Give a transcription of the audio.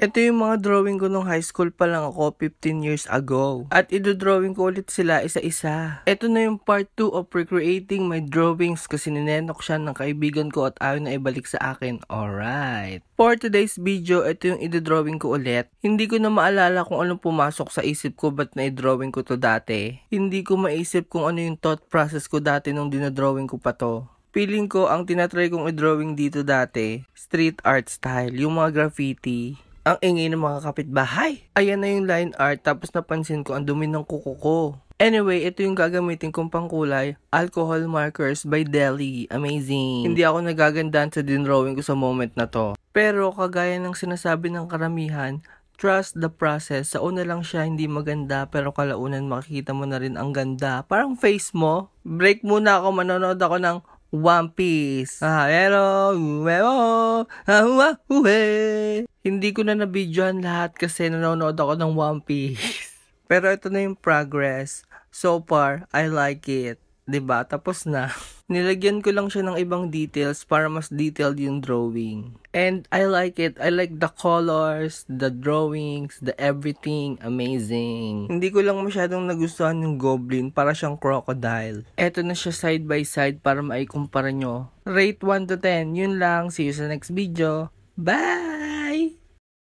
Ito yung mga drawing ko nung high school pa lang ako 15 years ago. At idodrawing ko ulit sila isa-isa. Ito na yung part 2 of recreating my drawings kasi ninenok siya ng kaibigan ko at ayaw na ibalik sa akin. Alright. For today's video, ito yung idodrawing ko ulit. Hindi ko na maalala kung anong pumasok sa isip ko ba't naidrawing ko to dati. Hindi ko maisip kung ano yung thought process ko dati nung dinodrawing ko pa to. Feeling ko ang tinatry kong i-drawing dito dati, street art style, yung mga graffiti. Ang ingay ng mga kapitbahay. Ayan na yung line art tapos napansin ko ang dumi ng kuko ko. Anyway, ito yung gagamitin kong pangkulay, Alcohol Markers by Deli. Amazing. Hindi ako nagagandahan sa drawing ko sa moment na to. Pero kagaya ng sinasabi ng karamihan, trust the process. Sa una lang siya hindi maganda pero kalaunan makikita mo na rin ang ganda. Parang face mo. Break muna ako, manonood ako ng One Piece. Ah, hello, hello, ah, Hindi ko na nabidyohan lahat kasi nanonood ako ng One Piece. Pero ito na yung progress. So far, I like it ba? Diba? Tapos na. Nilagyan ko lang siya ng ibang details para mas detailed yung drawing. And I like it. I like the colors, the drawings, the everything. Amazing. Hindi ko lang masyadong nagustuhan yung goblin para siyang crocodile. Eto na siya side by side para maikumpara nyo. Rate 1 to 10. Yun lang. See you sa next video. Bye!